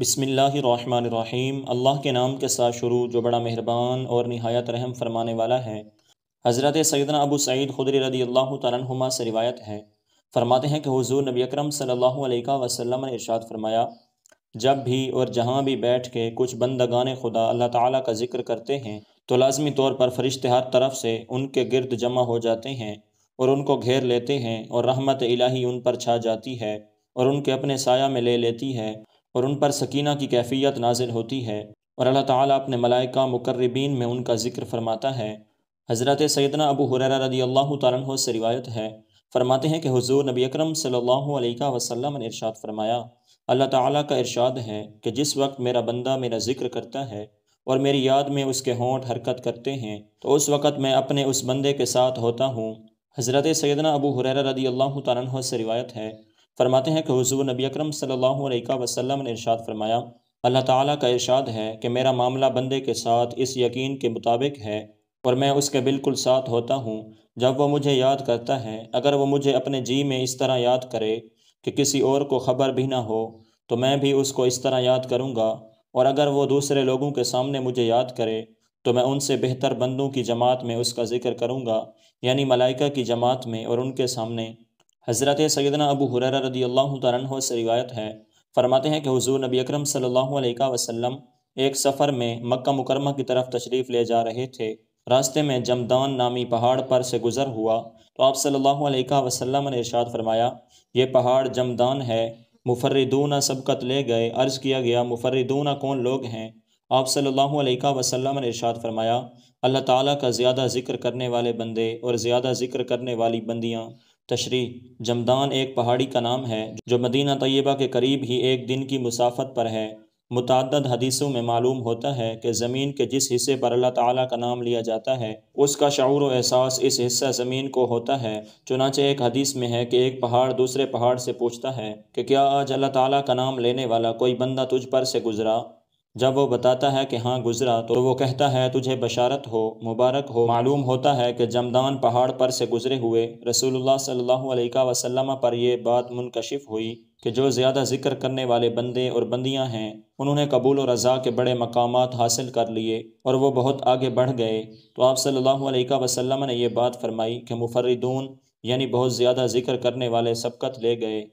बिसमीम अल्लाह के नाम के साथ शुरू जो बड़ा मेहरबान और नहायत रहम फरमाने वाला है हज़रत सैदना अबू सईद खुदरी रदी अल्लाह तुमा से रिवायत है फरमाते हैं कि हुजूर नबी अकरम सल्लल्लाहु अलैहि वसल्लम ने इरशाद फरमाया जब भी और जहाँ भी बैठ के कुछ बंदगान खुदा अल्लाह ताला का जिक्र करते हैं तो लाजमी तौर पर फरिश्ते हर तरफ से उनके गिरद जमा हो जाते हैं और उनको घेर लेते हैं और रहमत इलाही उन पर छा जाती है और उनके अपने साया में ले लेती है और उन पर सकीना की कैफियत नाजिल होती है और अल्लाह ताला अपने मलाइका मुकर्रबीन में उनका जिक्र फरमाता है हज़रत सैदना अबू हुरर रदी अल्लाह तह से रिवायत है फरमाते हैं कि हुजूर नबी अकरम सल्लल्लाहु अलैहि वसल्लम ने इरशाद फरमाया अल्लाह ताला का इरशाद है कि जिस वक्त मेरा बंदा मेरा जिक्र करता है और मेरी याद में उसके होंठ हरकत करते हैं तो उस वक़्त मैं अपने उस बंदे के साथ होता हूँ हज़रत सैदना अबू हुरर रदी अल्लाह तह से रिवायत है फरमाते हैं कि हज़ू नबी अकरम सल्लल्लाहु अलैहि वसल्लम ने इरशाद फरमाया अल्लाह ताला का इरशाद है कि मेरा मामला बंदे के साथ इस यकीन के मुताबिक है और मैं उसके बिल्कुल साथ होता हूँ जब वो मुझे याद करता है अगर वो मुझे अपने जी में इस तरह याद करे कि किसी और को खबर भी ना हो तो मैं भी उसको इस तरह याद करूँगा और अगर वो दूसरे लोगों के सामने मुझे याद करे तो मैं उनसे बेहतर बंदों की जमात में उसका जिक्र करूँगा यानी मलाइका की जमात में और उनके सामने हज़रत सैदना अबू हुरर रदी अल्लाह तह से रिवायत है फरमाते हैं कि हजूर नबी अक्रम सल्ला अलैहि एक सफ़र में मक्का मुकरमा की तरफ तशरीफ़ ले जा रहे थे रास्ते में जमदान नामी पहाड़ पर से गुज़र हुआ तो आप सल्लल्लाहु अलैहि वसल्लम ने इरशाद फरमाया ये पहाड़ जमदान है मुफर्रदूना सबकत ले गए अर्ज़ किया गया मुफर्रदूना कौन लोग हैं आप सल्लल्लाहु अलैहि वसल्लम ने इरशाद फरमाया अल्लाह ताला का ज़्यादा ज़िक्र करने वाले बंदे और ज़्यादा ज़िक्र करने वाली बंदियाँ तशरी जमदान एक पहाड़ी का नाम है जो मदीना तय्यबा के करीब ही एक दिन की मुसाफत पर है मुतद हदीसों में मालूम होता है कि ज़मीन के जिस हिस्से पर अल्लाह ताला का नाम लिया जाता है उसका शौर एहसास इस हिस्सा ज़मीन को होता है चुनाचे एक हदीस में है कि एक पहाड़ दूसरे पहाड़ से पूछता है कि क्या आज अल्लाह ताला का नाम लेने वाला कोई बंदा तुझ पर से गुजरा जब वो बताता है कि हाँ गुजरा तो वो कहता है तुझे बशारत हो मुबारक हो मालूम होता है कि जमदान पहाड़ पर से गुजरे हुए रसूलुल्लाह सल्लल्लाहु अलैहि वसल्लम पर यह बात मुनकशिफ हुई कि जो ज़्यादा जिक्र करने वाले बंदे और बंदियां हैं उन्होंने कबूल और रज़ा के बड़े मकाम हासिल कर लिए और वो बहुत आगे बढ़ गए तो आप सल्लल्लाहु अलैहि वसल्लम ने यह बात फरमाई कि मुफरदून यानी बहुत ज़्यादा जिक्र करने वाले सबकत ले गए